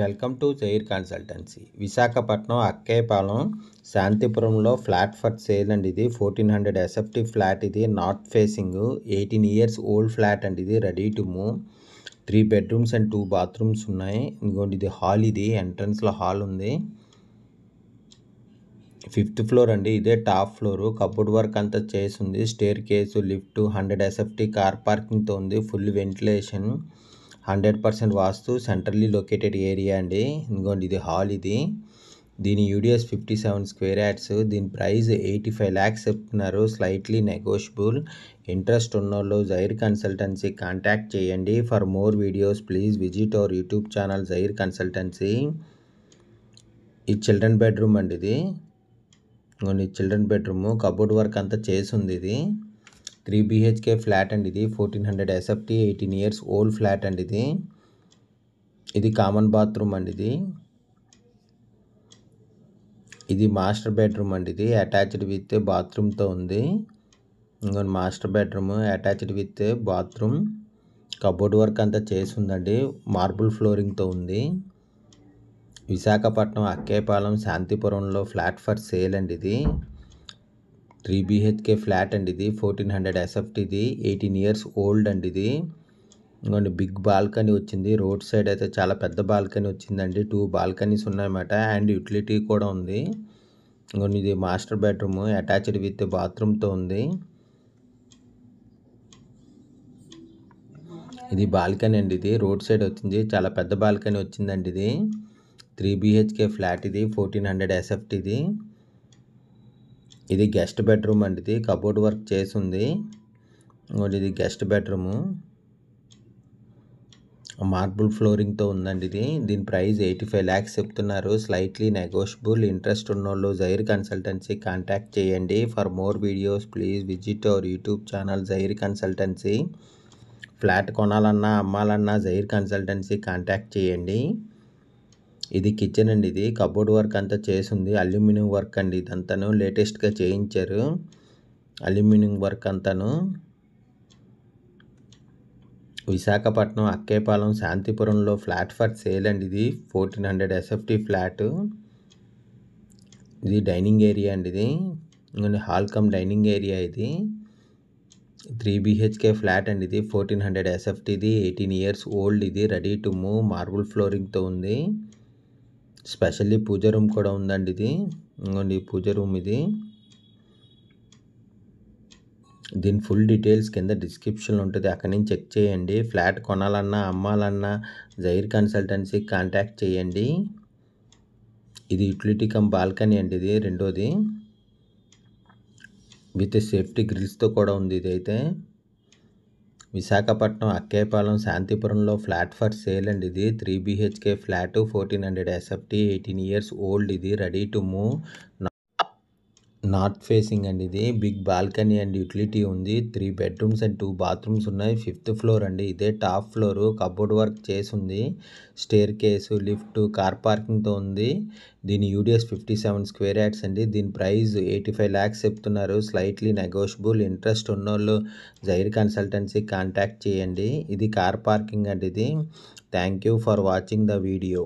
welcome to Zair consultancy Visakhapatnam Akkepalem శాంతిపురంలో flat for sale అండి ఇది ఫోర్టీన్ హండ్రెడ్ ఎసెప్టివ్ ఫ్లాట్ ఇది north facing eighteen years old flat అండి ఇది ready to move three bedrooms and two bathrooms ఉన్నాయి ఇంకోటి ఇది హాల్ ఇది ఎంట్రన్స్లో హాల్ ఉంది ఫిఫ్త్ ఫ్లోర్ అండి ఇదే టాప్ ఫ్లోరు కబోర్డ్ వర్క్ అంతా చేసి ఉంది staircase lift hundred SFT car పార్కింగ్తో ఉంది full ventilation hundred percent vastu centrally located area అండి ఇంకోండి ఇది హాల్ ఇది దీని UDS fifty seven square yards దీని ప్రైస్ ఎయిటీ ఫైవ్ ల్యాక్స్ చెప్తున్నారు స్లైట్లీ నెగోషియబుల్ ఇంట్రెస్ట్ ఉన్నోళ్ళు జైర్ కన్సల్టెన్సీ కాంటాక్ట్ చేయండి for more videos please visit our YouTube channel Zair consultancy ఈ చిల్డ్రన్ బెడ్రూమ్ అండి ఇది చిల్డ్రన్ బెడ్రూమ్ కబోర్డ్ వర్క్ అంతా చేసి ఉంది ఇది త్రీ బీహెచ్కే ఫ్లాట్ అండి ఇది fourteen hundred SFT eighteen years old flat అండి ఇది ఇది కామన్ బాత్రూమ్ అండి ఇది ఇది మాస్టర్ బెడ్రూమ్ అండి ఇది అటాచ్డ్ విత్ బాత్రూమ్తో ఉంది ఇంకొక master bedroom attached with bathroom cupboard work అంతా చేసి ఉందండి మార్బుల్ ఫ్లోరింగ్తో ఉంది విశాఖపట్నం అక్కేపాలెం శాంతిపురంలో ఫ్లాట్ ఫర్ సేల్ అండి ఇది త్రీ బీహెచ్కే ఫ్లాట్ అండి ఇది ఫోర్టీన్ హండ్రెడ్ ఎస్ఎఫ్ట్ ఇది ఎయిటీన్ ఇయర్స్ ఓల్డ్ అండి ఇది ఇంకోండి బిగ్ బాల్కనీ వచ్చింది రోడ్ సైడ్ అయితే చాలా పెద్ద బాల్కనీ వచ్చిందండి టూ బాల్కనీస్ ఉన్నాయన్నమాట అండ్ యూటిలిటీ కూడా ఉంది ఇంకోండి ఇది మాస్టర్ బెడ్రూమ్ అటాచ్డ్ విత్ బాత్రూమ్తో ఉంది ఇది బాల్కనీ అండి ఇది రోడ్ సైడ్ వచ్చింది చాలా పెద్ద బాల్కనీ వచ్చిందండి ఇది త్రీ బీహెచ్కే ఫ్లాట్ ఇది ఫోర్టీన్ హండ్రెడ్ ఎస్ఎఫ్ట్ ఇది ఇది గెస్ట్ బెడ్రూమ్ అండి ఇది కబోర్డ్ వర్క్ చేసింది ఇది గెస్ట్ బెడ్రూము మార్బుల్ ఫ్లోరింగ్తో ఉందండి ఇది దీని ప్రైస్ ఎయిటీ ఫైవ్ ల్యాక్స్ చెప్తున్నారు స్లైట్లీ నెగోషియబుల్ ఇంట్రెస్ట్ ఉన్నోళ్ళు జైర్ కన్సల్టెన్సీ కాంటాక్ట్ చేయండి for more videos please visit our YouTube channel Zair consultancy flat కొనాలన్నా అమ్మాలన్నా జైర్ కన్సల్టెన్సీ కాంటాక్ట్ చేయండి ఇది కిచెన్ అండి ఇది కబోర్డ్ వర్క్ అంతా చేసింది అల్యూమినియం వర్క్ అండి ఇదంతాను లేటెస్ట్గా చేయించారు అల్యూమినియం వర్క్ అంతాను విశాఖపట్నం అక్కేపాలెం శాంతిపురంలో ఫ్లాట్ ఫర్ సేల్ అండి ఇది ఫోర్టీన్ హండ్రెడ్ ఎస్ఎఫ్టీ ఫ్లాట్ ఇది డైనింగ్ ఏరియా అండి ఇది హాల్ కమ్ డైనింగ్ ఏరియా ఇది త్రీ బీహెచ్కే ఫ్లాట్ అండి ఇది ఫోర్టీన్ హండ్రెడ్ ఎస్ఎఫ్టీది ఎయిటీన్ ఇయర్స్ ఓల్డ్ ఇది రెడీ టు మూవ్ మార్బుల్ ఫ్లోరింగ్తో ఉంది స్పెషల్లీ పూజ రూమ్ కూడా ఉందండి ఇది ఇంకోండి ఈ పూజ రూమ్ ఇది దీని ఫుల్ డీటెయిల్స్ కింద డిస్క్రిప్షన్ ఉంటుంది అక్కడి నుంచి చెక్ చేయండి ఫ్లాట్ కొనాలన్నా అమ్మాలన్నా జైర్ కన్సల్టెన్సీ కాంటాక్ట్ చేయండి ఇది యుటిలిటీ కమ్ బాల్కనీ అండి ఇది రెండోది విత్ సేఫ్టీ గ్రిల్స్తో కూడా ఉంది ఇది అయితే విశాఖపట్నం అక్కేపాలెం శాంతిపురంలో ఫ్లాట్ ఫర్ సేల్ అండ్ ఇది three BHK flat fourteen hundred SFT eighteen years old ఇది ready to move north facing అండి ఇది బిగ్ బాల్కనీ అండ్ యూటిలిటీ ఉంది three bedrooms and two bathrooms ఉన్నాయి ఫిఫ్త్ ఫ్లోర్ అండి ఇదే టాప్ ఫ్లోర్ కబోర్డ్ వర్క్ చేసి ఉంది స్టేర్ కేసు లిఫ్ట్ కార్ పార్కింగ్తో ఉంది దీని UDS fifty seven square yards అండి దీని ప్రైస్ ఎయిటీ ఫైవ్ ల్యాక్స్ చెప్తున్నారు స్లైట్లీ నెగోషియబుల్ ఇంట్రెస్ట్ ఉన్నోళ్ళు జైర్ కన్సల్టెన్సీ కాంటాక్ట్ చేయండి ఇది కార్ పార్కింగ్ అండి ఇది thank you for watching the video